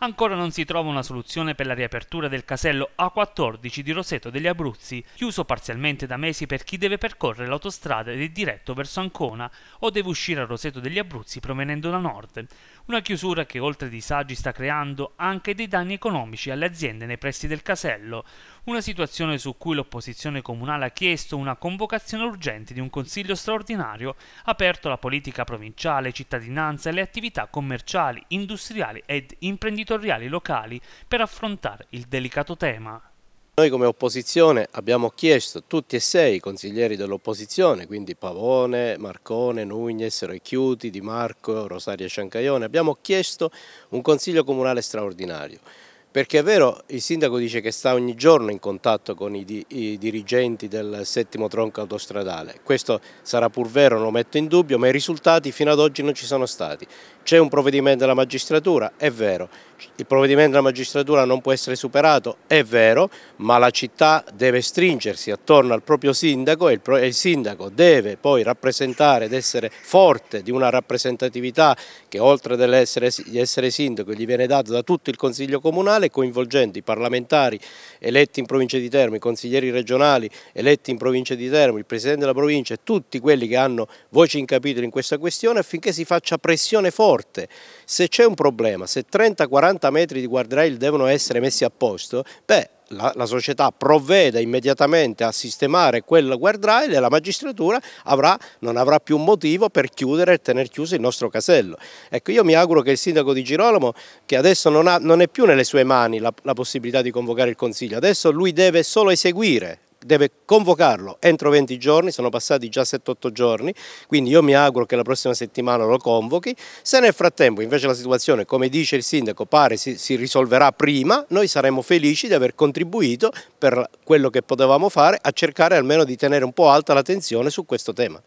Ancora non si trova una soluzione per la riapertura del casello A14 di Roseto degli Abruzzi, chiuso parzialmente da mesi per chi deve percorrere l'autostrada ed è diretto verso Ancona o deve uscire a Roseto degli Abruzzi provenendo da nord. Una chiusura che oltre disagi sta creando anche dei danni economici alle aziende nei pressi del casello, una situazione su cui l'opposizione comunale ha chiesto una convocazione urgente di un consiglio straordinario aperto alla politica provinciale, cittadinanza e alle attività commerciali, industriali ed imprenditoriali imprenditoriali locali per affrontare il delicato tema. Noi come opposizione abbiamo chiesto tutti e sei i consiglieri dell'opposizione, quindi Pavone, Marcone, Nugnes, Recchiuti, Di Marco, Rosaria Ciancaione, abbiamo chiesto un consiglio comunale straordinario. Perché è vero, il sindaco dice che sta ogni giorno in contatto con i, di, i dirigenti del settimo tronco autostradale, questo sarà pur vero, non lo metto in dubbio, ma i risultati fino ad oggi non ci sono stati. C'è un provvedimento della magistratura, è vero, il provvedimento della magistratura non può essere superato, è vero, ma la città deve stringersi attorno al proprio sindaco e il, sindaco deve poi rappresentare ed essere forte di una rappresentatività che oltre ad essere, di essere sindaco gli viene data da tutto il Consiglio Comunale coinvolgendo i parlamentari eletti in provincia di Termo, i consiglieri regionali eletti in provincia di Termo, il Presidente della provincia e tutti quelli che hanno voce in capitolo in questa questione affinché si faccia pressione forte. Se c'è un problema, se 30-40 40 metri di guardrail devono essere messi a posto, beh, la, la, società provveda immediatamente a sistemare quel guardrail e la magistratura avrà, non avrà più motivo per chiudere e tenere chiuso il nostro casello. Ecco, io mi auguro che il sindaco di Girolamo, che adesso non, ha, non è più nelle sue mani la, la possibilità di convocare il Consiglio, adesso lui deve solo eseguire deve convocarlo entro 20 giorni, sono passati già 7-8 giorni, quindi io mi auguro che la prossima settimana lo convochi, se nel frattempo invece la situazione, come dice il sindaco, pare si, si risolverà prima, noi saremo felici di aver contribuito per quello che potevamo fare a cercare almeno di tenere un po' alta la tensione su questo tema.